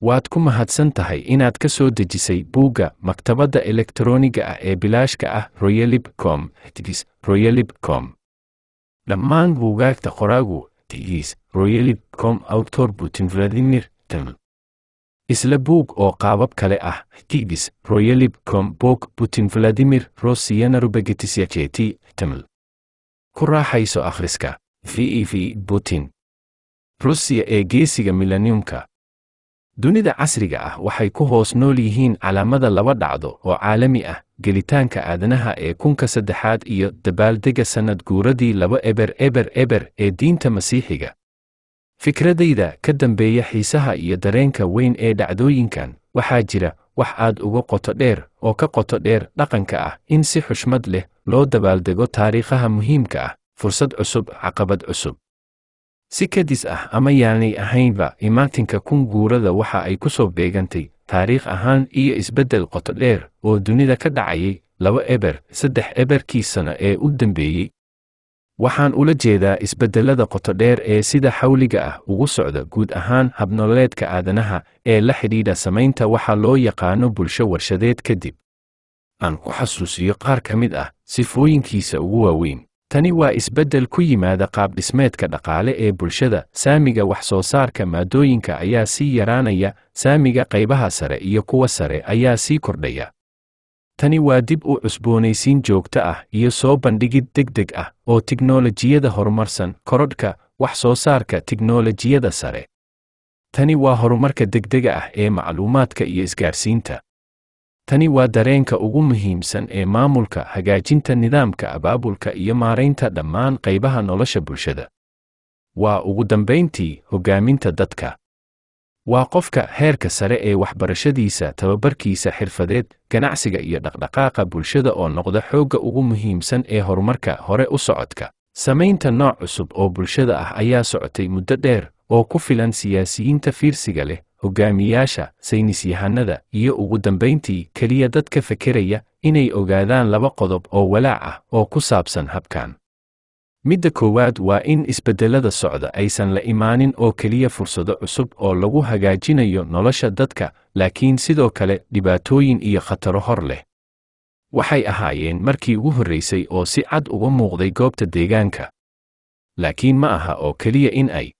waad ku mahadsan tahay inaad ka soo dejisay buugga maktabadda elektroniga ah ee bilaashka ah royalib royalibcom tigis com dhammaan buugaagta qoraagu tigis com autor putin vladimir tem isla buug oo qaabab kale ah tigis royalibcom bog putin vladimir rosiyana rubagetisyajeeti teml ku raaxayso akhriska v e v putin rusiya ee geesiga millenniumka dunida casriga ah waxay ku hoos nool yihiin calaamada laba dhacdo oo caalami ah gelitaanka aadanaha ee kunka saddexaad iyo dabaaldega sannad guuradii laba eber eber eber ee diinta masiixiga fikradayda ka dambeeya xiisaha iyo dareenka weyn ee dhacdooyinkan waxaa jira wax aad uga qoto dheer oo ka qoto dheer dhaqanka ah in si xushmad leh loo dabaaldego taariikhaha muhiimka ah fursad cusub caqabad cusub si kadis ah ama yaanay ahaynba imaatinka kun guurada waxa ay ku soo beegantay taariikh ahaan iyo isbeddel qoto dheer oo dunida ka dhacayay laba eber saddex eberkii sana ee u dambeeyey waxaan ula jeedaa isbeddellada qotodheer ee sida xawliga ah ugu socda guud ahaan habnoleedka aadanaha ee la xidhiidha samaynta waxa loo yaqaano bulsho warshadeed ka dib aan ku xasuusiyo qaar ka mid ah sifooyinkiisa ugu waaweyn tani waa isbeddel ku yimaada qaab dhismeedka dhaqaale ee bulshada saamiga wax soo saarka maaddooyinka ayaa sii yaraanaya saamiga qaybaha sare iyo kuwa sare ayaa sii kordhaya tani waa dib u cusboonaysiin joogto ah iyo soo bandhigid deg deg ah oo tiknolojiyada horumarsan korodhka wax soo saarka tiknolojiyada sare tani waa horumarka degdega ah ee macluumaadka iyo isgaarsiinta tani waa dareenka ugu muhiimsan ee maamulka hagaajinta nidaamka abaabulka iyo maaraynta dhammaan qaybaha nolosha bulshada waa ugu dambayntii hoggaaminta dadka waa qofka heerka sare ee waxbarashadiisa tababarkiisa xirfadeed ganacsiga iyo dhaqdhaqaaqa bulshada oo noqda xoogga ugu muhiimsan ee horumarka hore u socodka samaynta nooc cusub oo bulshada ah ayaa socotay muddo dheer oo ku filan siyaasiyiinta fiirsiga leh hogaamiyaasha saynisyahanada iyo ugu dambayntii keliya dadka fekeraya inay ogaadaan laba qodob oo walaac ah oo ku saabsan habkan midda koowaad waa in isbeddellada socda aysan la imaanin oo keliya fursado cusub oo lagu hagaajinayo nolosha dadka laakiin sidoo kale dhibaatooyin iyo khataro hor leh waxay ahaayeen markii ugu horraysay oo si cad uga muuqday goobta deegaanka laakiin ma aha oo keliya in ay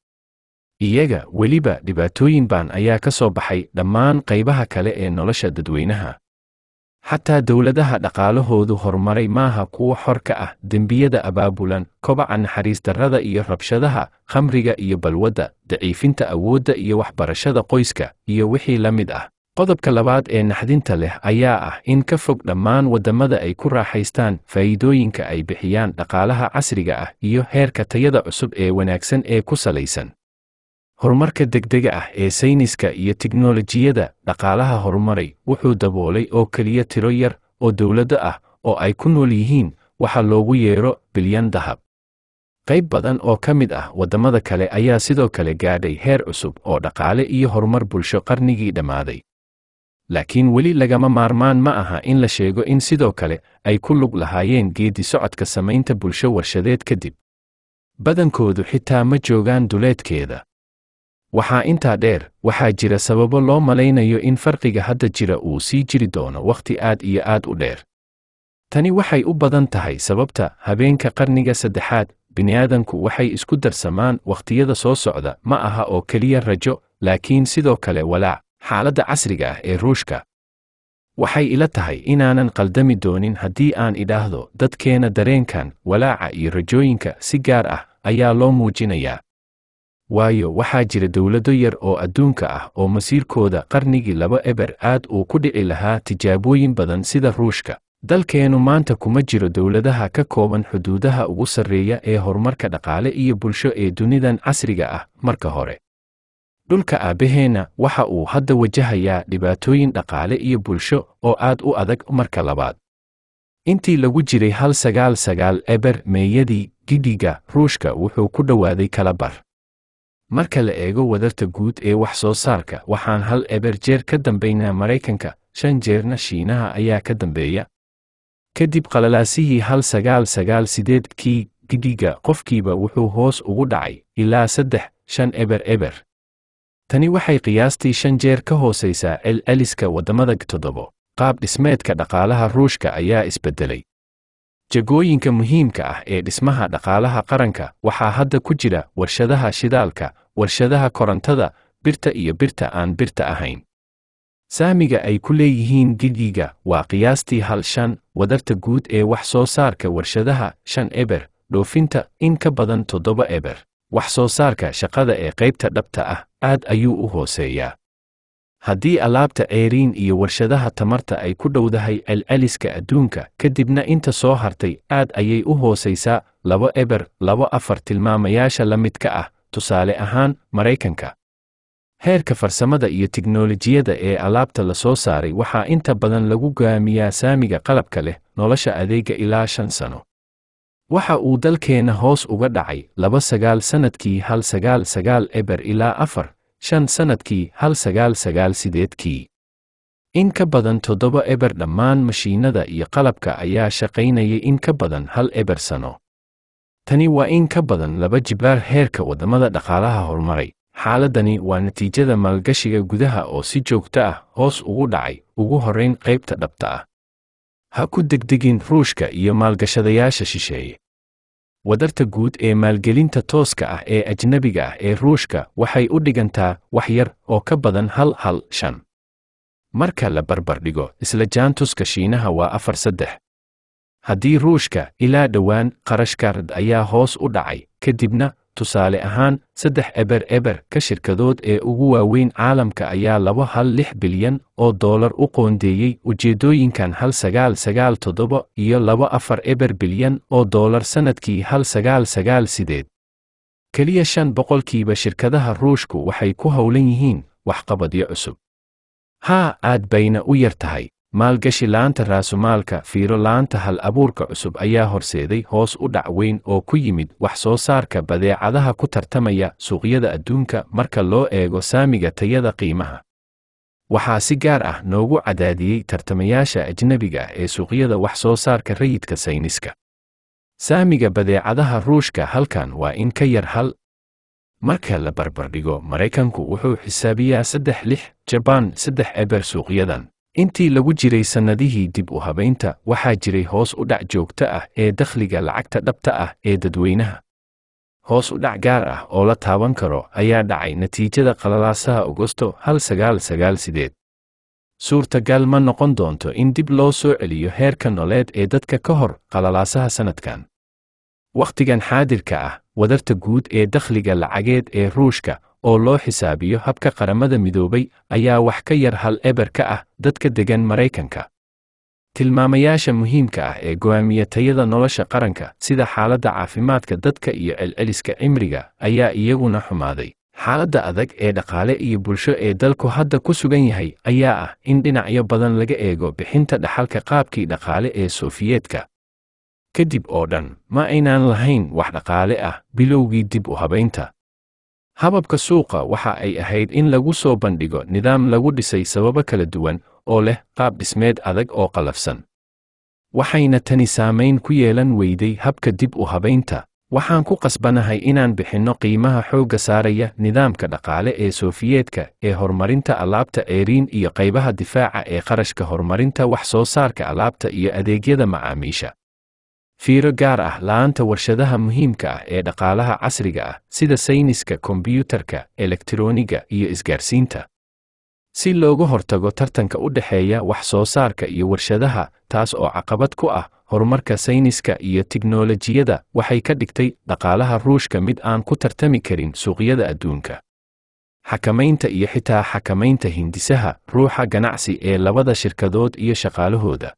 iyaga weliba dhibaatooyin baan ayaa ka soo baxay dhammaan qaybaha kale ee nolosha dadweynaha xataa dowladaha dhaqaalahoodu horumaray maaha kuwa xor ka ah dembiyada abaabulan kobaca naxariisdarrada iyo rabshadaha khamriga iyo balwadda daciifinta awoodda iyo waxbarashada qoyska iyo wixii la mid ah qodobka labaad ee naxdinta leh ayaa ah in ka fog dhammaan waddammada ay ku raaxaystaan faa'iidooyinka ay bixiyaan dhaqaalaha casriga ah iyo heerka tayada cusub ee wanaagsan ee ku salaysan horumarka degdega ah ee sayniska iyo tiknolojiyada dhaqaalaha horumaray wuxuu daboolay oo keliya tiro yar oo dowladda ah oo ay ku nool yihiin waxa loogu yeedho bilyan dahab qayb badan oo ka mid ah waddammada kale ayaa sidoo kale gaadhay heer cusub oo dhaqaale iyo horumar bulsho qarnigii dhammaaday laakiin weli lagama maarmaan ma aha in la sheego in sidoo kale ay ku lug lahaayeen geeddi socodka samaynta bulsho warshadeed ka dib badankoodu xitaa ma joogaan duleedkeeda waxaa intaa dheer waxaa jira sababo loo malaynayo in farqiga hadda jira uu sii jiri doono wakhti aad iyo aad u dheer tani waxay u badan tahay sababta habeenka qarniga saddexaad bini'aadanku waxay isku darsamaan wakhtiyada soo socda ma aha oo keliya rajo laakiin sidoo kale walaac xaaladda casriga ah ee ruushka waxay ila tahay inaanan qaldami doonin haddii aan idhaahdo dadkeena dareenkan walaaca iyo rajooyinka si gaar ah ayaa loo muujinayaa waayo waxaa jira dowlado yar oo adduunka ah oo masiirkooda qarnigii laba eber aad uu ku dhici lahaa tijaabooyin badan sida ruushka dalkeennu maanta kuma jiro dowladaha ka kooban xuduudaha ugu sarreeya ee horumarka dhaqaale iyo bulsho ee dunidan casriga ah marka hore dhulka aabbaheenna waxa uu hadda wajahayaa dhibaatooyin dhaqaale iyo bulsho oo aad u adag marka labaad intii lagu jiray hal sagaal sagaal eber meeyadii gidiga ruushka wuxuu ku dhowaaday kala bar marka la eego wadarta guud ee wax soo saarka waxaan hal eber jeer ka dambaynaa maraykanka shan jeerna shiinaha ayaa ka dambeeya ka dib qalalaasihii hal sagaal sagaal sideed kii gidiga qofkiiba wuxuu hoos ugu dhacay ilaa saddex shan eber eber tani waxay qiyaastii shan jeer ka hoosaysaa celceliska waddammada toddobo qaab dhismeedka dhaqaalaha ruushka ayaa isbeddelay jagooyinka muhiimka ah ee dhismaha dhaqaalaha qaranka waxaa hadda ku jira warshadaha shidaalka warshadaha korontada birta iyo birta aan birta ahayn saamiga ay ku leeyihiin gidyiga waa qiyaastii hal shan wadarta guud ee wax soo saarka warshadaha shan eber dhoofinta in ka badan toddoba eber wax soo saarka shaqada ee qaybta dhabta ah aad ayuu u hooseeyaa haddii alaabta eyriin iyo warshadaha tamarta ay ku dhowdahay celceliska adduunka kadibna inta soo hartay aad ayay u hoosaysaa laba eber laba afar tilmaamayaasha la midka ah tusaale ahaan maraykanka heerka farsamada iyo tiknolojiyada ee alaabta la soo saaray waxaa inta badan lagu gaamiyaa saamiga qalabka leh nolosha adeega ilaa shan sano waxa uu dalkeenna hoos uga dhacay laba sagaal sannadkii hal sagaal sagaal eber ilaa afar shan sannadkii hal sagaal sagaal sideedkii in ka badan toddoba eber dhammaan mashiinada iyo qalabka ayaa shaqaynayay in ka badan hal eber sano tani waa in ka badan laba jibaar heerka waddammada dhaqaalaha horumaray xaaladdani waa natiijada maalgashiga gudaha oo si joogto ah hoos ugu dhacay ugu horrayn qaybta dhabta ah ha ku degdegin ruushka iyo maalgashadayaasha shisheeye wadarta guud ee maalgelinta tooska ah ee ajnebiga ah ee ruushka waxay u dhigantaa wax yar oo ka badan hal hal shan marka la barbar dhigo isla jaantuska shiinaha waa afar saddex haddii ruushka ilaa dhowaan qarashkaard ayaa hoos u dhacay ka dibna tusaale ahaan saddex eber eber ka shirkadood ee ugu waaweyn caalamka ayaa laba hal lix bilyan oo doolar u qoondeeyey ujeeddooyinkan hal sagaal sagaal toddoba iyo laba afar eber bilyan oo doolar sannadkii hal sagaal sagaal sideed keliya shan boqolkiiba shirkadaha ruushku waxay ku howlan yihiin waxqabadyo cusub haa aad bayna u yar tahay maalgashi la'aanta raasumaalka fiiro la'aanta hal abuurka cusub ayaa horseeday hoos u dhac weyn oo ku yimid wax soo saarka badeecadaha ku tartamaya suuqyada adduunka marka loo eego saamiga tayada qiimaha waxaa si gaar ah noogu cadaadiyey tartamayaasha ajnebiga ah ee suuqyada wax soo saarka rayidka sayniska saamiga badeecadaha ruushka halkan waa in ka yar hal marka la barbardhigo maraykanku wuxuu xisaabiyaa saddex lix jabaan saddex eber suuqyadan intii lagu jiray sannadihii dib u habaynta waxaa jiray hoos u dhac joogto ah ee dakhliga lacagta dhabta ah ee dadweynaha hoos u dhac gaar ah oo la taaban karo ayaa dhacay natiijada qalalaasaha ogosto hal sagaal sagaal sideed suurtagal ma noqon doonto in dib loo soo celiyo heerka noleed ee dadka ka hor qalalaasaha sannadkan wakhtigan xaadirka ah wadarta guud ee dakhliga lacageed ee ruushka oo loo xisaabiyo habka qaramada midoobay ayaa wax ka yar hal eber ka ah dadka deggan Maraykanka. tilmaamayaasha muhiimka ah ee go'aamiya tayada nolosha qaranka sida xaaladda caafimaadka dadka iyo celceliska cimriga ayaa iyaguna xumaaday xaaladda adag ee dhaqaale iyo bulsho ee dalku hadda ku sugan yahay ayaa ah in dhinacyo badan laga eego bixinta dhaxalka qaabkii dhaqaale ee Soofiyeedka kadib oo dhan ma aynaan lahayn wax dhaqaale ah bilowgii dib u habaynta hababka suuqa waxa ay ahayd in lagu soo bandhigo nidaam lagu dhisay sababo kala duwan oo leh qaab dhismeed adag oo qalafsan waxayna tani saamayn ku yeelan weyday habka dib u habaynta waxaan ku qasbanahay inaan bixinno qiimaha xoogga saaraya nidaamka dhaqaale ee soofiyeedka ee horumarinta alaabta eeriin iyo qaybaha difaaca ee qarashka horumarinta wax soo saarka alaabta iyo adeegyada macaamiisha fiiro gaar ah la'aanta warshadaha muhiimka ah ee dhaqaalaha casriga ah sida sayniska kombyuutarka elektroniga iyo isgaarsiinta si looga hortago tartanka u dhexeeya wax soo saarka iyo warshadaha taas oo caqabad ku ah horumarka sayniska iyo tiknolojiyada waxay ka dhigtay dhaqaalaha ruushka mid aan ku tartami karin suuqyada adduunka xakamaynta iyo xitaa xakamaynta hindisaha ruuxa ganacsi ee labada shirkadood iyo shaqaalahooda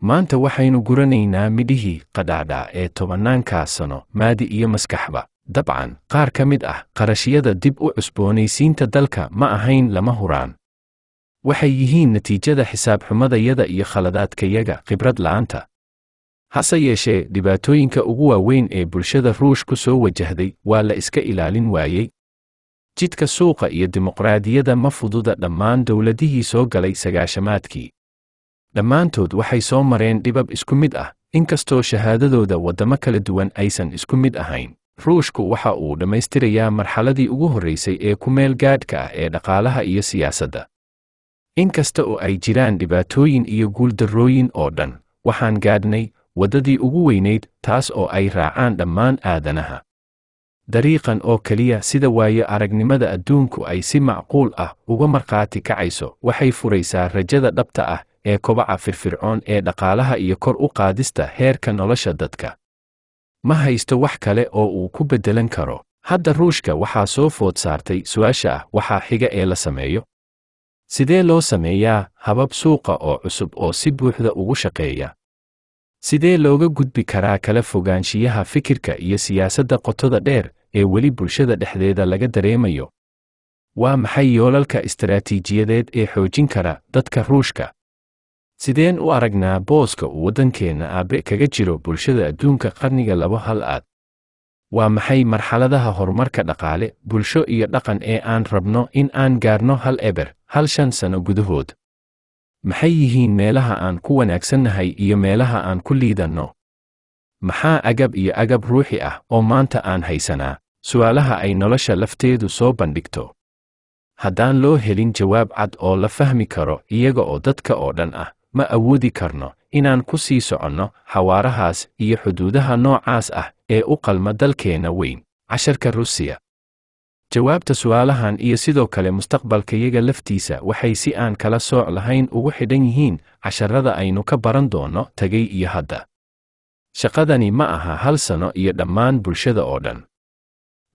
maanta waxaynu guranaynaa midhihii qadhaadhaa ee tobannaankaa sano maadi iyo maskaxba dabcan qaar ka mid ah qarashyada dib u cusboonaysiinta dalka ma ahayn lama huraan waxay yihiin natiijada xisaabxumadayada iyo khaladaadkayaga khibrad la'aanta hase yeeshee dhibaatooyinka ugu waaweyn ee bulshada ruush ku soo wajahday waa la iska ilaalin waayey jidka suuqa iyo dimuqraadiyada ma fududa dhammaan dowladihii soo galay sagaashamaadkii dhammaantood waxay soo mareen dhibab isku mid ah inkastoo shahaadadooda waddamo kala duwan aysan isku mid ahayn ruushku waxa uu dhammaystirayaa marxaladii ugu horraysay ee ku meel gaadhka ah ee dhaqaalaha iyo siyaasadda inkasta oo ay jiraan dhibaatooyin iyo guuldarrooyin oo dhan waxaan gaadhnay waddadii ugu weynayd taas oo ay raacaan dhammaan aadanaha dariiqan oo keliya sida waayo aragnimada adduunku ay si macquul ah uga markhaati kacayso waxay furaysaa rajada dhabta ah ee kobaca firfircoon ee dhaqaalaha iyo kor u qaadista heerka nolosha dadka ma haysto wax kale oo uu ku beddelan karo hadda ruushka waxaa soo food saartay su'aasha ah waxaa xiga ee la sameeyo sidee loo sameeyaa habab suuqa oo cusub oo si buuxda ugu shaqeeya sidee looga gudbi karaa kala fogaanshiyaha fikirka iyo siyaasadda qotoda dheer ee weli bulshada dhexdeeda laga dareemayo waa maxay yoolalka istaraatiijiyadeed ee xoojin kara dadka ruushka sideen u aragnaa booska uu waddankeenna aabbe kaga jiro bulshada adduunka qarniga laba hal aad waa maxay marxaladaha horumarka dhaqaale bulsho iyo dhaqan ee aan rabno in aan gaarno hal eber hal shan sano gudahood maxay yihiin meelaha aan ku wanaagsannahay iyo meelaha aan ku liidanno maxaa agab iyo agab ruuxi ah oo maanta aan haysanaa su'aalaha ay nolosha lafteedu soo bandhigto haddaan loo helin jawaab cad oo la fahmi karo iyaga oo dadka oo dhan ah ma awoodi karno inaan ku sii soconno xawaarahaas iyo xuduudaha noocaas ah ee u qalma dalkeenna weyn casharka ruusiya jawaabta su'aalahan iyo sidoo kale mustaqbalkayaga laftiisa waxay si aan kala sooc lahayn ugu xidhan yihiin casharada aynu ka baran doonno tagay iyo hadda shaqadani ma aha hal sano iyo dhammaan bulshada oo dhan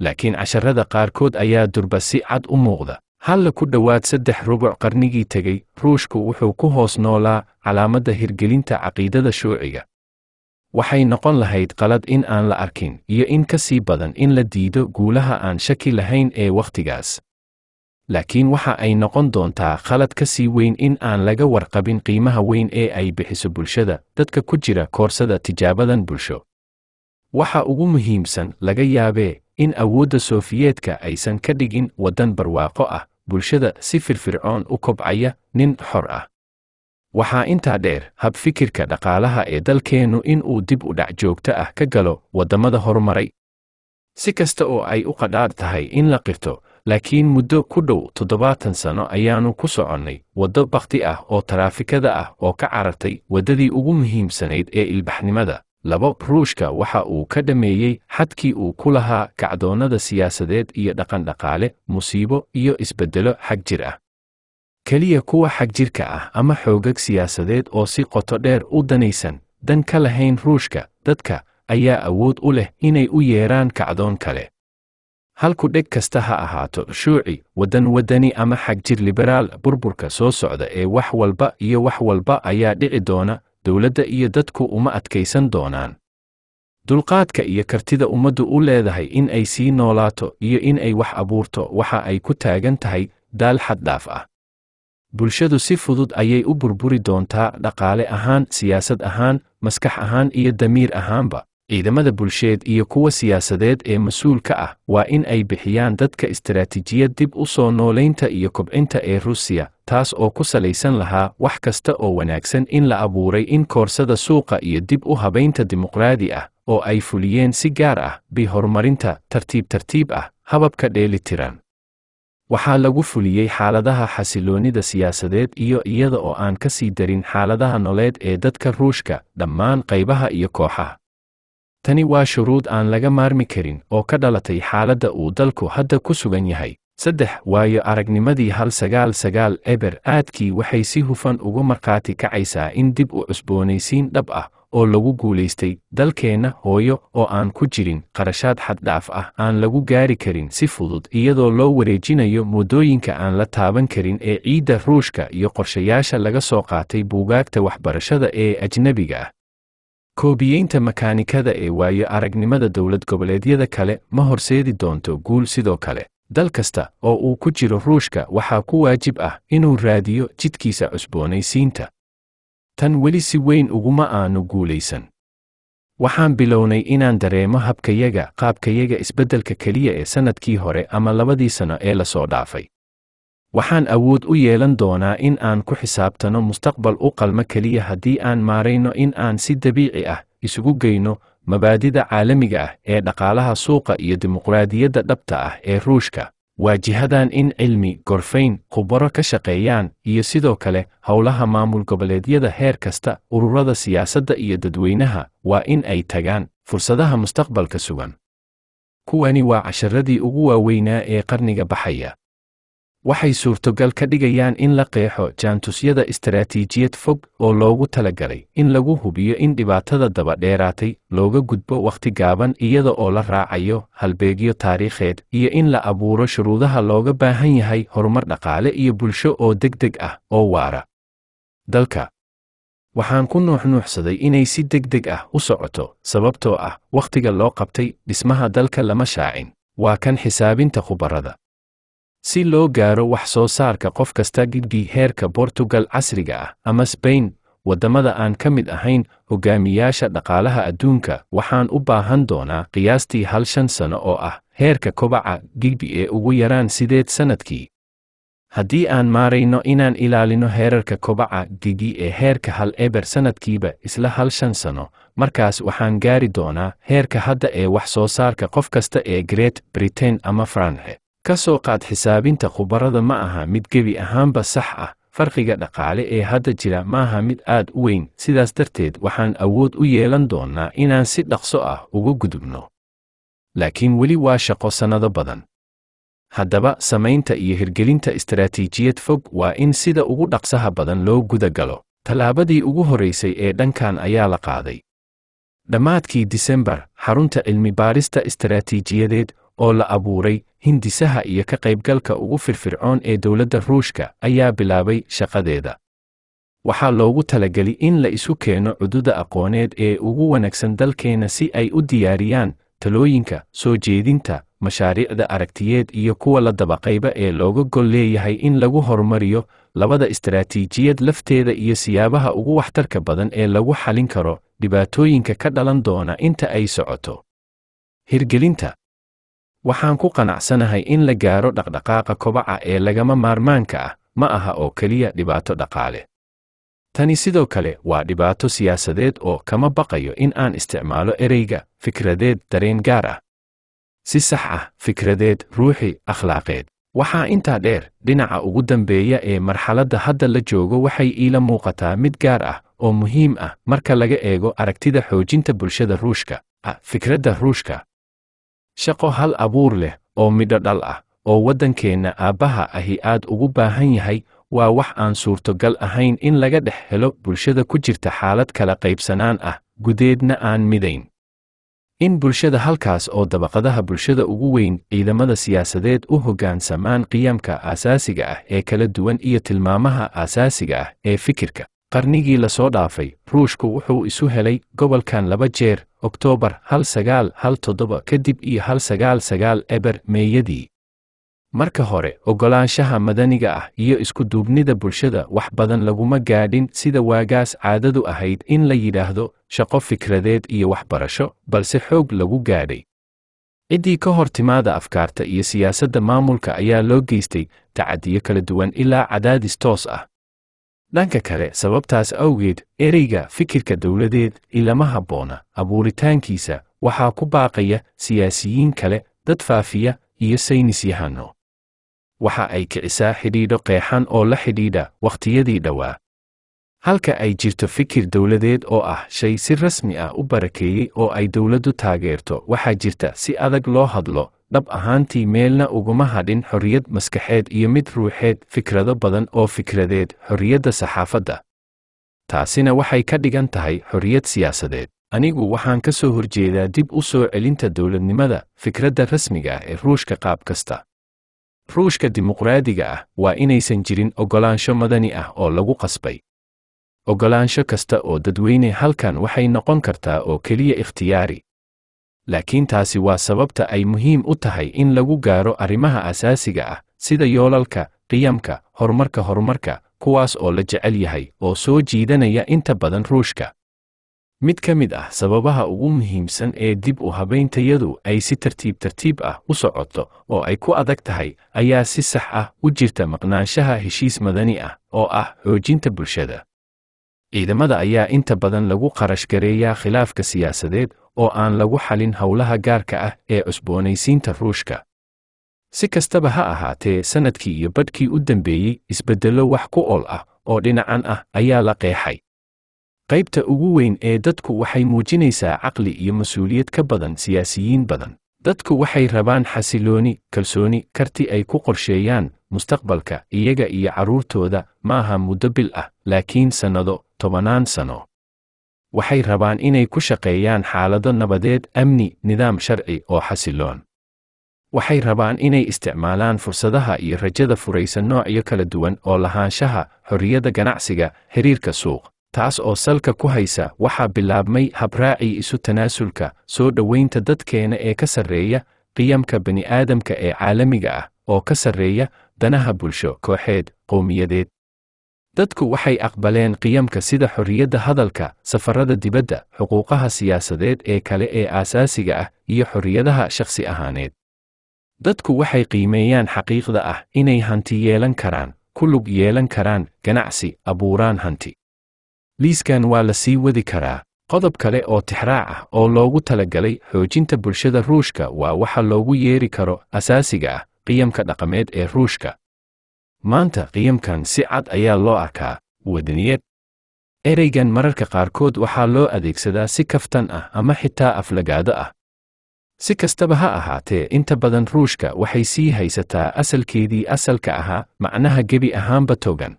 laakiin casharada qaarkood ayaa durba si cad u muuqda halla ku dhowaad saddex rubuc qarnigii tegey ruushku wuxuu ku hoos noolaa calaamadda hirgelinta caqiidada shuuciga waxay noqon lahayd qalad in aan la arkin iyo in ka sii badan in la diido guulaha aan shaki lahayn ee wakhtigaas laakiin waxa ay noqon doontaa khalad ka sii weyn in aan laga warqabin qiimaha weyn ee ay bixiso bulshada dadka ku jira koorsada tijaabadan bulsho waxa ugu muhiimsan laga yaabee in awoodda soofiyeedka aysan ka dhigin waddan barwaaqo ah bulshada si firfircoon u kobcaya nin xor ah waxaa intaa dheer habfikirka dhaqaalaha ee dalkeennu in uu dib u dhac joogto ah ka galo waddammada horumaray si kasta oo ay u qadhaadh tahay in la qirto laakiin muddo ku dhow toddobaatan sano ayaannu ku soconnay waddo bakhti ah oo taraafikada ah oo ka carartay waddadii ugu muhiimsanayd ee ilbaxnimada labo ruushka waxa uu ka dhammeeyey xadkii uu ku lahaa kacdoonnada siyaasadeed iyo dhaqandhaqaale musiibo iyo isbeddelo xag jir ah keliya kuwa xag jirka ah ama xoogag siyaasadeed oo si qoto dheer u danaysan dan ka lahayn ruushka dadka ayaa awood u leh inay u yeeraan kacdoon kale halku dheg kasta ha ahaato shuuci waddan waddani ama xagjir liberaal burburka soo socda ee wax walba iyo wax walba ayaa dhici doona dowladda iyo dadku uma adkaysan doonaan dulqaadka iyo kartida ummaddu u leedahay in ay sii noolaato iyo in ay wax abuurto waxa ay ku taagan tahay daal xaddhaaf ah bulshadu si fudud ayay u burburi doontaa dhaqaale ahaan siyaasad ahaan maskax ahaan iyo damiir ahaanba ciidamada bulsheed iyo kuwa siyaasadeed ee mas-uul ka ah waa in ay bixiyaan dadka istaraatijiyad dib u soo noolaynta iyo kobcinta ee ruusiya taas oo ku salaysan lahaa wax kasta oo wanaagsan in la abuuray in koorsada suuqa iyo dib u habaynta dimuqraadi ah oo ay fuliyeen si gaar ah bi horumarinta tartiib tartiib ah hababka dheelitiran waxaa lagu fuliyey xaaladaha xasiloonnida siyaasadeed iyo iyada oo aan ka sii darin xaaladaha noleed ee dadka ruushka dhammaan qaybaha iyo kooxaha tani waa shuruud aan laga maarmi karin oo ka dhalatay xaaladda uu dalku hadda ku sugan yahay saddex waayo aragnimadii hal sagaal sagaal eber aadkii waxay si hufan ugu markhaati kacaysaa in dib u cusboonaysiin dhab ah oo lagu guulaystay dalkeenna hooyo oo aan ku jirin qarashaad xaddhaaf ah aan lagu gaari karin si fudud iyadoo loo wareejinayo muddooyinka aan la taaban karin ee ciidda ruushka iyo qorshayaasha laga soo qaatay buugaagta waxbarashada ee ajnebiga ah koobiyeynta makaanikada ee waayo-aragnimada dowlad goboleedyada kale ma horseedi doonto guul sidoo kale dal kasta oo uu ku jiro ruushka waxaa ku waajib ah inuu raadiyo jidkiisa cusboonaysiinta tan weli si weyn uguma aanu guulaysan waxaan bilownay inaan dareemo habkayaga qaabkayaga isbeddelka keliya ee sannadkii hore ama labadii sano ee la soo dhaafay waxaan awood u yeelan doonaa in aan ku xisaabtano mustaqbal u qalma keliya haddii aan maarayno in aan si dabiici ah isugu geyno mabaadida caalamiga ah ee dhaqaalaha suuqa iyo dimuqraadiyadda dhabta ah ee ruushka waajihadan in cilmi gorfayn khubaro ka shaqeeyaan iyo sidoo kale howlaha maamul goboleedyada heer kasta ururada siyaasadda iyo dadweynaha waa in ay tagaan fursadaha mustaqbalka sugan kuwani waa casharadii ugu waaweynaa ee qarniga baxaya waxay suurtogal ka dhigayaan in la qeexo jaantusyada istaraatiijiyad fog oo loogu talagalay in lagu hubiyo in dhibaatada daba dheeraatay looga gudbo wakhti gaaban iyada oo la raacayo halbeegyo taariikheed iyo in la abuuro shuruudaha looga baahan yahay horumar dhaqaale iyo bulsho oo deg deg ah oo waara dalka waxaan ku nuuxnuuxsaday inay si deg deg ah u socoto sababtoo ah wakhtiga loo qabtay dhismaha dalka lama shaacin waa kan xisaabinta khubarada si loo gaaro wax soo saarka qof kasta gidgii heerka bortugal casriga ah ama Spain waddammada aan ka mid ahayn hogaamiyaasha dhaqaalaha adduunka waxaan u baahan doonaa qiyaastii hal shan sano oo ah heerka kobaca gidbi ee ugu yaraan sideed sannadkii haddii aan maarayno inaan ilaalino heerarka kobaca gigi ee heerka hal eber sannadkiiba isla hal shan sano markaas waxaan gaari doonaa heerka hadda ee wax soo saarka qof kasta ee greet britain ama france ka soo qaad xisaabinta khubarada ma aha mid gebi ahaanba sax ah farqiga dhaqaale ee hadda jira ma aha mid aad u weyn sidaas darteed waxaan awood u yeelan doonnaa inaan si dhaqso ah uga gudubno laakiin weli waa shaqo sannado badan haddaba samaynta iyo hirgelinta istaraatiijiyad fog waa in sida ugu dhaqsaha badan loo guda galo tallaabadii ugu horraysay ee dhankan ayaa la qaaday dhammaadkii disembar xarunta cilmi baarista istaraatiijiyadeed oo la abuuray hindisaha iyo ka qaybgalka ugu firfircoon ee dowladda ruushka ayaa bilaabay shaqadeeda waxaa loogu talageli in la isu keeno cududa aqooneed ee ugu wanaagsan dalkeenna si ay u diyaariyaan talooyinka soo jeedinta mashaariicda aragtiyeed iyo kuwa la dabaqayba ee looga gol leeyahay in lagu horumariyo labada istaraatiijiyad lafteeda iyo siyaabaha ugu waxtarka badan ee lagu xalin karo dhibaatooyinka ka dhalan doona inta ay socoto hirgelinta waxaan ku qanacsanahay in la gaaro dhaqdhaqaaqa kobaca ee lagama maarmaanka ah ma aha oo keliya dhibaato dhaqaale tani sidoo kale waa dhibaato siyaasadeed oo kama baqayo in aan isticmaalo ereyga fikradeed dareen gaar ah si sax ah fikradeed ruuxi akhlaaqeed waxaa intaa dheer dhinaca ugu dambeeya ee marxaladda hadda la joogo waxay iila muuqataa mid gaar ah oo muhiim ah marka laga eego aragtida xoojinta bulshada ruushka ah, fikradda ruushka shaqo hal abuur leh oo midho dhal ah oo waddankeenna aabbaha ahi aad ugu baahan yahay waa wax aan suurtogal ahayn in laga dhex helo bulshada ku jirta xaalad kala qaybsanaan ah gudeedna aan midayn in bulshada halkaas oo dabaqadaha bulshada ugu weyn ciidamada siyaasadeed u hoggaansamaan qiyaamka aasaasiga ah ee kala duwan iyo tilmaamaha aasaasiga ah ee fikirka qarnigii lasoo dhaafay ruushku wuxuu isu helay gobolkan laba jeer oktoobar hal sagaal hal toddoba kadib iyo hal sagaal sagaal eber meeyadii marka hore oggolaanshaha madaniga ah iyo isku duubnida bulshada wax badan laguma gaadhin sida waagaas caadadu ahayd in la yidhaahdo shaqo fikradeed iyo waxbarasho balse xoog lagu gaadhay ciddii ka hor timaada afkaarta iyo siyaasadda maamulka ayaa loo geystay tacadiyo kala duwan ilaa cadaadis toos ah dhanka kale sababtaas awgeed ereyga fikirka dowladeed ilama habboona abuuritaankiisa waxaa ku baaqaya siyaasiyiin kale dad faafiya iyo saynis yahano waxa ay kicisaa xidhiidho qeexan oo la xidhiidha wakhtiyadii dhowaa halka ay jirto fikir dowladeed oo ah shay si rasmi ah u barakeeyey oo ay dowladdu taageerto waxaa jirta si adag loo hadlo dhab ahaantii meelna uguma hadhin xorriyad maskaxeed iyo mid ruuxeed fikrado badan oo fikradeed xorriyadda saxaafadda taasina waxay ka dhigan tahay xorriyad siyaasadeed anigu waxaan ka soo horjeedaa dib u soo celinta dowladnimada fikradda rasmiga ah ee ruushka qaab kasta ruushka dimuqraadiga ah waa inaysan jirin oggolaansho madani ah oo lagu qasbay oggolaansho kasta oo dadweyne halkan waxay noqon kartaa oo keliya ikhtiyaari laakiin taasi waa sababta ay muhiim u tahay in lagu gaaro arrimaha asaasiga ah sida yoolalka qiyamka horumarka horumarka kuwaas oo la jecel yahay oo soo jiidanaya inta badan ruushka mid ka mid ah sababaha ugu muhiimsan ee dib u habayntayadu ay si tartiib tartiib ah u socoto oo ay ku adag tahay ayaa si sax ah u jirta maqnaanshaha heshiis madani ah oo ah xoojinta bulshada ciidamada ayaa inta badan lagu qarashgareeyaa khilaafka siyaasadeed oo aan lagu xalin howlaha gaarka ah ee cusboonaysiinta ruushka si kastaba ha ahaatee sannadkii iyo badhkii u dambeeyey isbeddello wax ku ool ah oo dhinacan ah ayaa la qeexay qaybta ugu weyn ee dadku waxay muujinaysaa caqli iyo mas-uuliyad ka badan siyaasiyiin badan dadku waxay rabaan xasilooni kalsooni karti ay ku qorsheeyaan mustaqbalka iyaga iyo carruurtooda maaha muddo bil ah laakiin sannado tobannaan sano waxay rabaan inay ku shaqeeyaan xaalado nabadeed amni nidaam sharci oo xasiloon waxay rabaan inay isticmaalaan fursadaha iyo rajada furaysa noocyo kala duwan oo lahaanshaha xorriyadda ganacsiga xiriirka suuq taas oo salka ku haysa waxaa bilaabmay habraaci isu tanaasulka soo dhowaynta dadkeena ee ka sarreeya qiyamka bini'aadamka ee caalamiga ah oo ka sarreeya danaha bulsho kooxeed qowmiyadeed dadku waxay aqbaleen qiyamka sida xorriyadda hadalka safarada dibadda xuquuqaha siyaasadeed ee kale ee aasaasiga ah iyo xorriyadaha shakhsi ahaaneed dadku waxay qiimeeyaan xaqiiqda ah inay hanti yeelan karaan ku lug yeelan karaan ganacsi abuuraan hanti liiskan waa la sii wadi karaa qodob kale oo tixraac ah oo loogu talagalay xoojinta bulshada ruushka waa waxa loogu yeeri karo asaasiga ah qiyamka dhaqameed ee ruushka maanta qiyamkan si cad ayaa loo arkaa wadaniyad ereygan mararka qaarkood waxaa loo adeegsadaa si kaftan ah ama xitaa aflagaado ah si kastaba ha ahaatee inta badan ruushka waxay sii haysataa asalkeedii asalka ahaa macnaha gebi ahaanba togan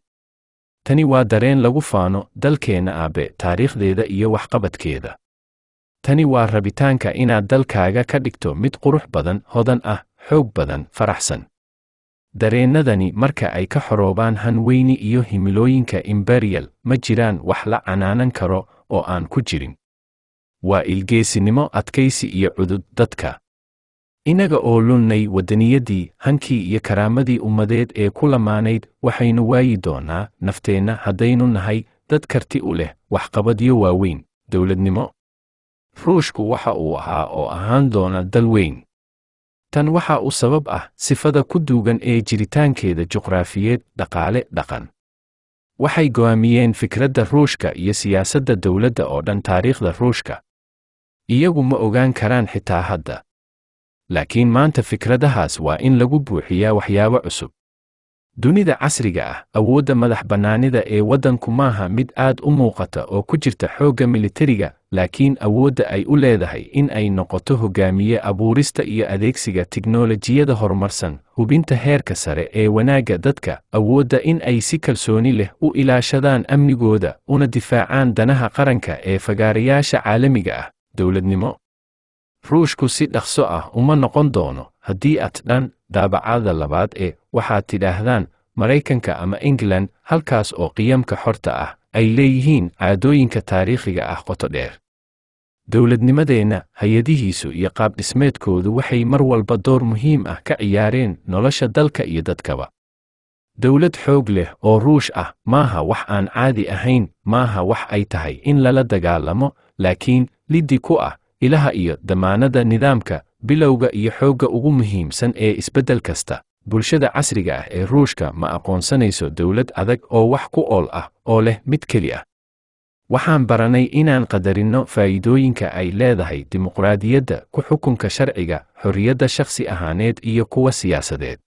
tani waa dareen lagu faano dalkeenna aabe taariikhdeeda iyo waxqabadkeeda tani waa rabitaanka inaad dalkaaga ka dhigto mid qurux badan hodan ah xoog badan faraxsan dareennadani marka ay ka xoroobaan hanweyni iyo himilooyinka imberiyal ma jiraan wax la canaanan karo oo aan ku jirin waa ilgeesinimo adkaysi iyo cudud dadka innaga oo lunnay waddaniyaddii hankii iyo karaamadii ummadeed ee ku lamaanayd waxaynu waayi doonaa nafteenna haddaynu nahay dad karti u leh waxqabadyo waaweyn dowladnimo ruushku waxa uu ahaa oo ahaan doona dal weyn tan waxa uu sabab ah sifada ku duugan ee jiritaankeeda juqraafiyeed dhaqaale dhaqan waxay go'aamiyeen fikradda ruushka iyo siyaasadda dowladda oo dhan taariikhda ruushka iyagu ma ogaan karaan xitaa hadda laakiin maanta fikradahaas waa in lagu buuxiyaa waxyaabo cusub dunida casriga ah awoodda madax bannaanida ee waddanku maaha mid aad u muuqata oo ku jirta xoogga militariga laakiin awoodda ay u leedahay in ay noqoto hogaamiye abuurista iyo adeegsiga tiknolojiyada horumarsan hubinta heerka sare ee wanaagga dadka awoodda in ay si kalsooni leh u ilaashadaan amnigooda una difaacaan danaha qaranka ee fagaarayaasha caalamiga ah dowladnimo ruushku si dhaqso ah uma noqon doono haddii ad dhan daabacada labaad ee waxaad tidhaahdaan maraykanka ama england halkaas oo qiyamka xorta ah ay leeyihiin caadooyinka taariikhiga ah qoto dheer dowladnimadeenna hay-adihiisu iyo qaabdhismeedkoodu waxay mar walba door muhiim ah ka ciyaareen nolosha dalka iyo dadkaba dowlad xoog leh oo ruush ah maaha wax aan caadi ahayn maaha wax ay tahay in lala dagaalamo laakiin liddi ku ah ilaha iyo damaanada nidaamka bilowga iyo xoogga ugu muhiimsan ee isbeddel kasta bulshada casriga ah ee ruushka ma aqoonsanayso dowlad adag oo wax ku ool ah oo leh mid keli ah waxaan baranay inaan qadarinno faa'iidooyinka ay leedahay dimuqraadiyadda ku xukunka sharciga xorriyadda shakhsi ahaaneed iyo kuwa siyaasadeed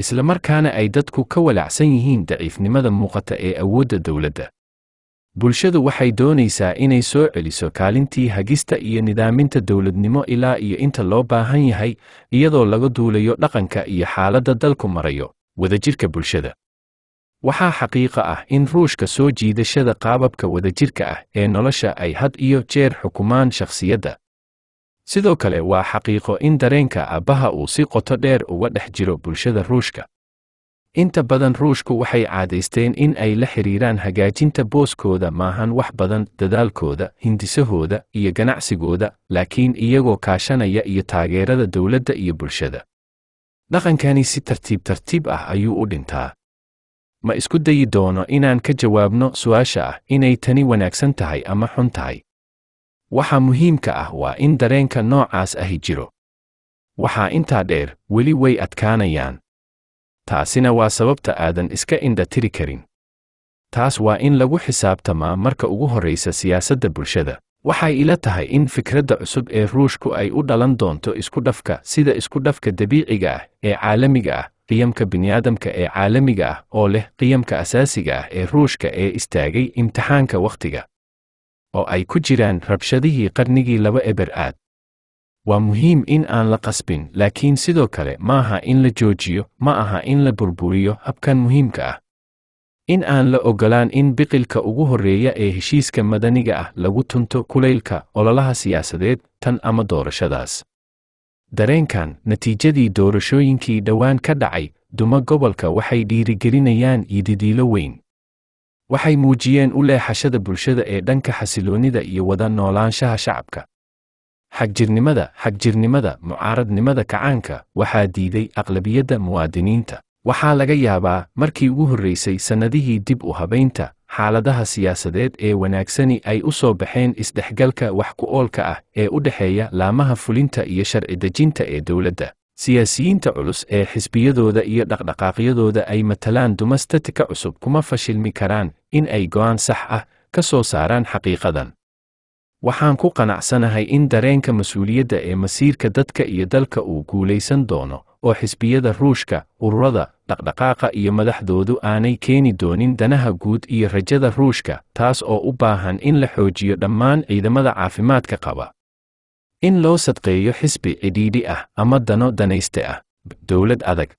isla markaana ay dadku ka walaacsan yihiin daciifnimada muuqata ee awoodda dowladda bulshadu waxay doonaysaa inay soo celiso kaalintii hagista iyo nidaaminta dowladnimo ilaa iyo inta loo baahan yahay iyadoo laga duulayo dhaqanka iyo xaaladda dalku marayo wadajirka bulshada waxaa xaqiiqa ah in ruushka soo jiidashada qaababka wadajirka ah ee nolosha ay had iyo jeer xukumaan shakhsiyadda sidoo kale waa xaqiiqo in dareenka aabbaha uu si qoto dheer uga dhex jiro bulshada ruushka inta badan ruushku waxay caadaysteen in ay la xiriiraan hagaajinta booskooda maahan wax badan dadaalkooda hindisahooda iyo ganacsigooda laakiin iyagoo kaashanaya iyo taageerada dowladda iyo bulshada dhaqankani si tartiib tartiib ah ayuu u dhintaa ma isku dayi doono inaan ka jawaabno su'aasha ah inay tani wanaagsan tahay ama xun tahay waxa muhiimka ah waa in dareenka noocaas ahi jiro waxaa intaa dheer weli way adkaanayaan taasina waa sababta aadan iska indha tiri karin taas waa in lagu xisaabtamaa marka ugu horraysa siyaasadda bulshada waxay ila tahay in fikradda cusub ee ruushku ay u dhalan doonto isku dhafka sida iskudhafka dabiiciga ah ee caalamiga ah qiyamka biniaadamka ee caalamiga ah oo leh qiyamka asaasiga ah ee ruushka ee istaagay imtixaanka wakhtiga oo ay ku jiraan rabshadihii qarnigii laba eber aad waa muhiim in aan la qasbin laakiin sidoo kale ma aha in la joojiyo ma aha in la burburiyo habkan muhiimka ah in aan la ogolaan in biqilka ugu horreeya ee heshiiska madaniga ah lagu tunto kulaylka ololaha siyaasadeed tan ama doorashadaas dareenkan natiijadii doorashooyinkii dhowaan ka dhacay duma gobolka waxay dhiirigelinayaan yididiilo weyn waxay muujiyeen u leexashada bulshada ee dhanka xasiloonnida iyo wada noolaanshaha shacabka xagjirnimada xagjirnimada mucaaradnimada kacaanka waxaa diiday aqlabiyadda muwaadiniinta waxaa laga yaabaa markii ugu horraysay sannadihii dib u habaynta xaaladaha siyaasadeed ee wanaagsani ay u soo baxeen isdhexgalka wax ku oolka ah ee u dhexeeya laamaha fulinta iyo sharci dejinta ee dowladda siyaasiyiinta culus ee xisbiyadooda iyo dhaqdhaqaaqyadooda ay matalaan dumastatika cusub kuma fashilmi karaan in ay go'aan sax ah ka soo saaraan xaqiiqadan waxaan ku qanacsanahay in dareenka mas-uuliyadda ee masiirka dadka iyo dalka uu guulaysan doono oo xisbiyada ruushka ururada dhaqdhaqaaqa iyo madaxdoodu aanay keeni doonin danaha guud iyo rajada ruushka taas oo u baahan in la xoojiyo dhammaan ciidamada caafimaadka qaba in loo sadqeeyo xisbi cidhiidhi ah ama dano danayste ah dowlad adag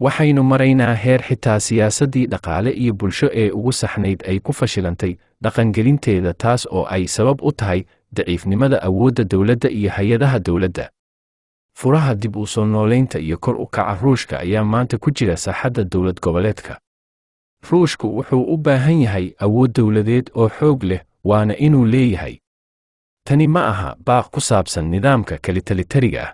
waxaynu maraynaa heer xitaa siyaasaddii dhaqaale iyo bulsho ee ugu saxnayd ay ku fashilantay dhaqangelinteeda taas oo ay sabab u tahay daciifnimada awoodda dowladda iyo hay-adaha dowladda furaha dib u soo noolaynta iyo kor u kaca ruushka ayaa maanta ku jira saaxadda dowlad goboleedka ruushku wuxuu u baahan yahay awood dowladeed oo xoog leh waana inuu leeyahay tani ma aha baaq ku saabsan nidaamka kalitalitariga ah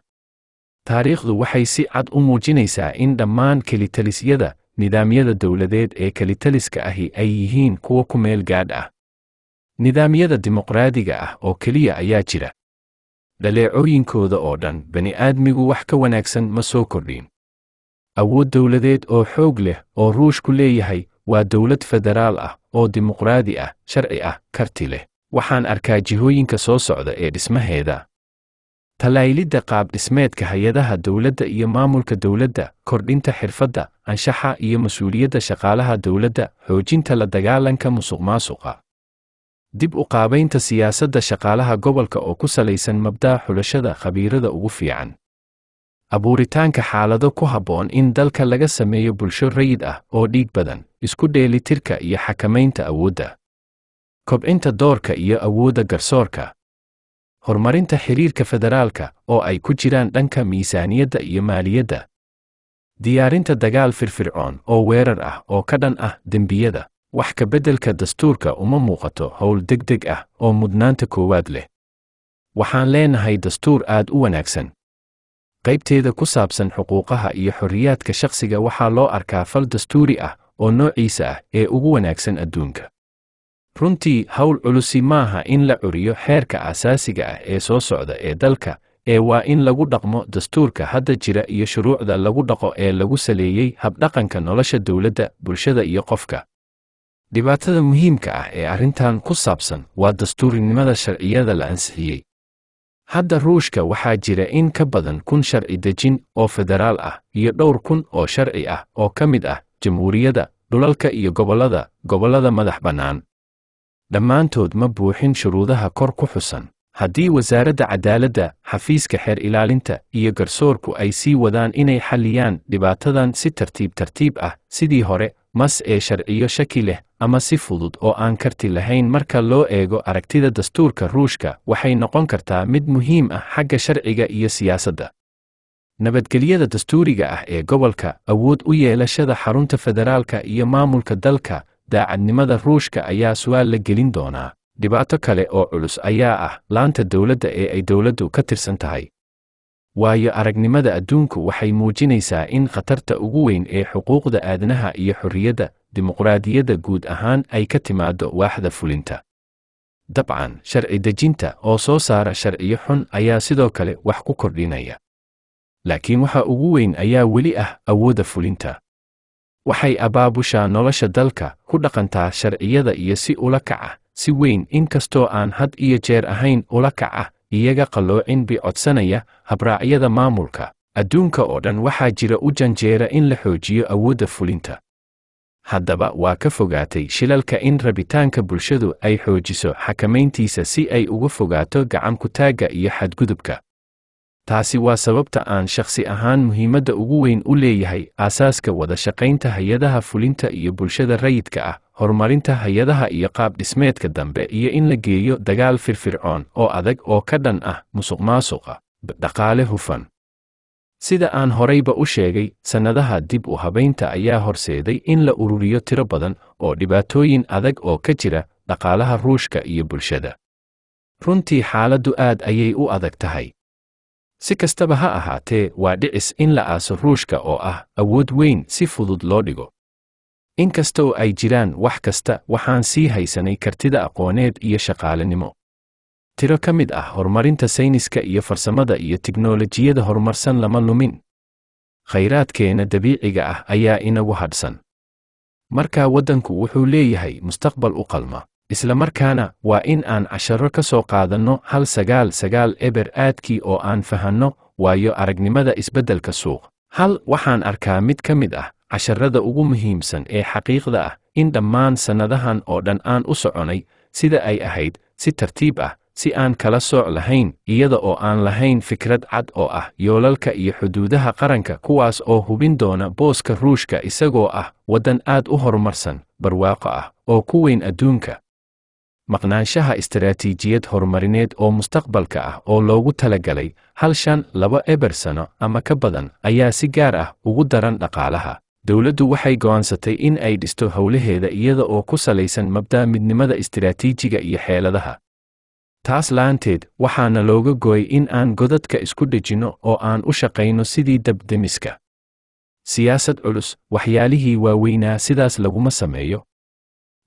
taariikhdu waxay si cad u muujinaysaa in dhammaan kelitalisyada nidaamyada dowladeed ee kelitaliska ahi ay yihiin kuwa ku meel gaadh ah nidaamyada dimuqraadiga ah oo keliya ayaa jira dhaleecooyinkooda oo dhan bani'aadmigu wax ka wanaagsan ma soo kordhin awood dowladeed oo xoog leh oo ruushku leeyahay waa dowlad federaal ah oo dimuqraadi ah sharci ah karti leh waxaan arkaa jihooyinka soo socda ee dhismaheeda talaylidda dhismeedka hay-adaha dowladda iyo maamulka dowladda kordhinta xirfadda anshaxa iyo mas-uuliyadda shaqaalaha dowladda xoojinta la dagaalanka musuqmaasuqa dib u qaabaynta siyaasadda shaqaalaha gobolka oo ku salaysan mabda'a xulashada khabiirada ugu fiican abuuritaanka xaalado ku habboon in dalka laga sameeyo bulsho rayid ah oo dhiig badan isku dheelitirka iyo xakamaynta awoodda kobcinta doorka iyo awoodda garsoorka horumarinta xiriirka federaalka oo ay ku jiraan dhanka miisaaniyadda iyo maaliyadda diyaarinta dagaal firfircoon oo weerar ah oo ka dhan ah dembiyada wax ka beddelka dastuurka uma muuqato howl deg deg ah oo mudnaanta koowaad leh waxaan leenahay dastuur aad u wanaagsan qaybteeda ku saabsan xuquuqaha iyo xorriyaadka shakhsiga waxaa loo arkaa fal dastuuri ah oo noociisa ah ee ugu wanaagsan adduunka runtii howl culusi maaha in la curiyo xeerka asaasiga ah ee soo socda ee dalka ee waa in lagu dhaqmo dastuurka hadda jira iyo shuruucda lagu dhaqo ee lagu saleeyey habdhaqanka nolosha dowladda bulshada iyo qofka dhibaatada muhiimka ah ee arrintan ku saabsan waa dastuurinimada sharciyada la ansixiyey hadda ruushka waxaa jira in ka badan kun sharci dejin oo federaal ah iyo dhowr kun oo sharci ah oo ka mid ah jamhuuriyadda dhulalka iyo gobollada gobollada madax bannaan dhammaantood ma buuxin shuruudaha kor ku xusan haddii wasaaradda cadaaladda xafiiska xeer ilaalinta iyo garsoorku ay sii wadaan inay xalliyaan dhibaatadan si tartiib tartiib ah sidii hore mas ee sharciyo shaki leh ama si fudud oo aan karti lahayn marka loo eego aragtida dastuurka ruushka waxay noqon kartaa mid muhiim ah xagga sharciga iyo siyaasadda nabadgelyada dastuuriga ah ee gobolka awood u yeelashada xarunta federaalka iyo maamulka dalka daacadnimada ruushka ayaa su'aal la gelin doonaa dhibaato kale oo culus ayaa ah laanta dowladda ee ay dowladdu ka tirsan tahay waayo aragnimada adduunku waxay muujinaysaa in khatarta ugu weyn ee xuquuqda aadanaha iyo xorriyadda dimuqraadiyadda guud ahaan ay ka timaaddo waaxda fulinta dabcan sharci dejinta oo soo saara sharciyo xun ayaa sidoo kale wax ku kordhinaya laakiin waxa ugu weyn ayaa weli ah awoodda fulinta waxay abaabushaa nolosha dalka ku dhaqantaa sharciyada iyo si ula kaca si weyn inkastoo aan had iyo jeer ahayn ula kaca iyaga qalloocin bi codsanaya habraacyada maamulka adduunka oo dhan waxaa jira u janjeera in la xoojiyo awoodda fulinta haddaba waa ka fogaatay shilalka in rabitaanka bulshadu ay xoojiso xakamayntiisa si ay uga fogaato gacan ku taagga iyo xadgudubka taasi waa sababta aan shakhsi ahaan muhiimadda ugu weyn u leeyahay aasaaska wada shaqaynta hay-adaha fulinta iyo bulshada rayidka ah horumarinta hay-adaha iyo qaab dhismeedka dambe iyo in la geeyo dagaal firfircoon oo adag oo ka dhan ah musuqmaasuqa dhaqaale hufan sida aan horayba u sheegay sannadaha dib u habaynta ayaa horseeday in la ururiyo tiro badan oo dhibaatooyin adag oo ka jira dhaqaalaha ruushka iyo bulshada runtii xaaladdu aad ayay u adag tahay si kastaba ha ahaatee waa dhicis in la aaso ruushka oo ah awood weyn si fudud loo dhigo in kasta ay jiraan wax kasta waxaan sii haysanay kartida aqooneed iyo shaqaalenimo tiro ka mid ah horumarinta sayniska iyo farsamada iyo tiknolojiyada horumarsan lama lumin khayraadkeena dabiiciga ah ayaa inagu hadhsan markaa waddanku wuxuu leeyahay mustaqbal u qalma isla markaana waa in aan casharo ka soo qaadanno hal sagaal sagaal eber aadkii oo aan fahanno waayo aragnimada isbeddelka suuq hal waxaan arkaa mid ka mid ah casharada ugu muhiimsan ee xaqiiqda ah in dhammaan sannadahan oo dhan aan u soconay sida ay ahayd si tartiib ah si aan kala sooc lahayn iyada oo aan lahayn fikrad cad oo ah yoolalka iyo xuduudaha qaranka kuwaas oo hubin doona booska ruushka isagoo ah waddan aad u horumarsan barwaaqo ah oo ku weyn adduunka maqnaanshaha istaraatiijiyad horumarineed oo mustaqbalka ah oo loogu talagalay hal shan laba eber sano ama ka badan ayaa si gaar ah ugu daran dhaqaalaha dowladdu waxay go'aansatay in ay dhisto howlaheeda iyada oo ku salaysan mabda'a midnimada istaraatiijiga iyo xeeladaha taas la'aanteed waxaana looga gooy in aan godadka isku dhejino oo aan u shaqayno sidii dabdemiska siyaasad culus waxyaalihii waaweynaa sidaas laguma sameeyo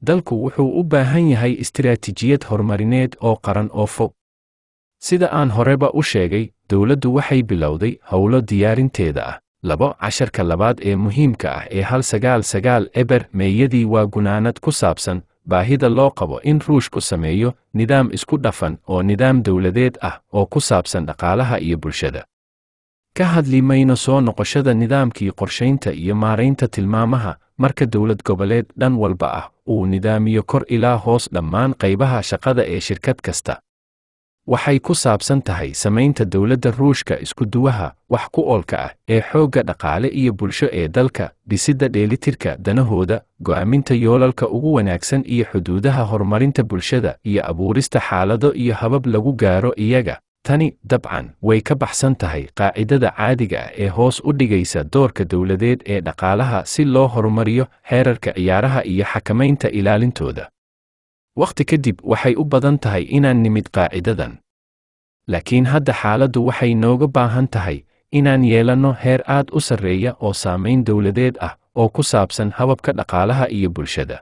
dalku wuxuu u baahan yahay istiraatiijiyad horumarineed oo qaran oo fog sida aan horeba u sheegay dowladdu waxay bilowday howlo diyaarinteeda ah labo casharka labaad ee muhiimka ah ee hal sagaal sagaal eber meeyadii waa gunaanad ku saabsan baahida loo qabo in ruushku sameeyo nidaam isku dhafan oo nidaam dowladeed ah oo ku saabsan dhaqaalaha iyo bulshada ka hadli mayno soo noqoshada nidaamkii qorshaynta iyo maaraynta tilmaamaha marka dowlad goboleed dhan walba ah uu nidaamiyo kor ilaa hoos dhammaan qaybaha shaqada ee shirkad kasta waxay ku saabsan tahay samaynta dowladda ruushka iskuduwaha wax ku oolka ah ee xoogga dhaqaale iyo bulsho ee dalka dhisidda dheelitirka danahooda go'aaminta yoolalka ugu wanaagsan iyo xuduudaha horumarinta bulshada iyo abuurista xaalado iyo habab lagu gaaro iyaga tani dabcan way ka baxsan tahay qaacidada caadiga ah ee hoos u dhigaysa doorka dowladeed ee dhaqaalaha si loo horumariyo xeerarka ciyaaraha iyo xakamaynta ilaalintooda wakhti ka dib waxay u badan tahay inaan nimid qaacidadan laakiin hadda xaaladdu waxay nooga baahan tahay inaan yeelanno heer aad u sarreeya oo saamayn dowladeed ah oo ku saabsan hababka dhaqaalaha iyo bulshada